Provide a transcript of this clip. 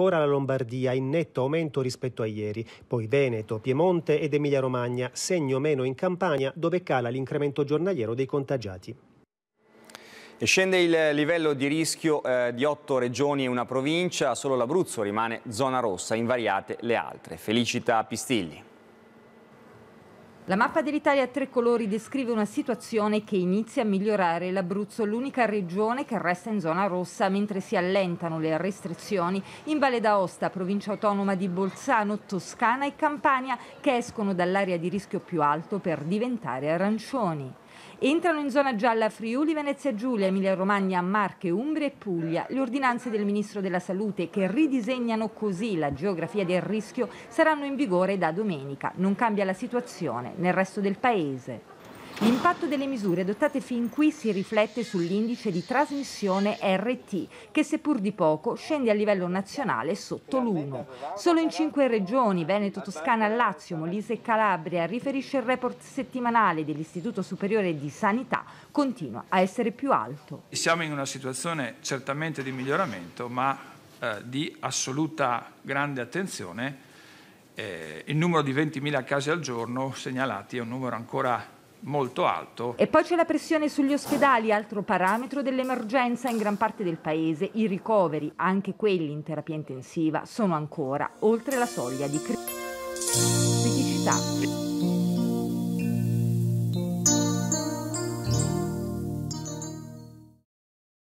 ancora la Lombardia in netto aumento rispetto a ieri, poi Veneto, Piemonte ed Emilia-Romagna, segno meno in Campania dove cala l'incremento giornaliero dei contagiati. E scende il livello di rischio eh, di otto regioni e una provincia, solo l'Abruzzo rimane zona rossa, invariate le altre. Felicita Pistilli. La mappa dell'Italia a tre colori descrive una situazione che inizia a migliorare. L'Abruzzo è l'unica regione che resta in zona rossa mentre si allentano le restrizioni in Valle d'Aosta, provincia autonoma di Bolzano, Toscana e Campania che escono dall'area di rischio più alto per diventare arancioni. Entrano in zona gialla Friuli, Venezia Giulia, Emilia Romagna, Marche, Umbria e Puglia. Le ordinanze del Ministro della Salute che ridisegnano così la geografia del rischio saranno in vigore da domenica. Non cambia la situazione nel resto del Paese. L'impatto delle misure adottate fin qui si riflette sull'indice di trasmissione RT, che seppur di poco scende a livello nazionale sotto l'1. Solo in cinque regioni, Veneto, Toscana, Lazio, Molise e Calabria, riferisce il report settimanale dell'Istituto Superiore di Sanità, continua a essere più alto. Siamo in una situazione certamente di miglioramento, ma eh, di assoluta grande attenzione. Eh, il numero di 20.000 casi al giorno segnalati è un numero ancora molto alto. E poi c'è la pressione sugli ospedali, altro parametro dell'emergenza in gran parte del paese. I ricoveri, anche quelli in terapia intensiva, sono ancora oltre la soglia di criticità.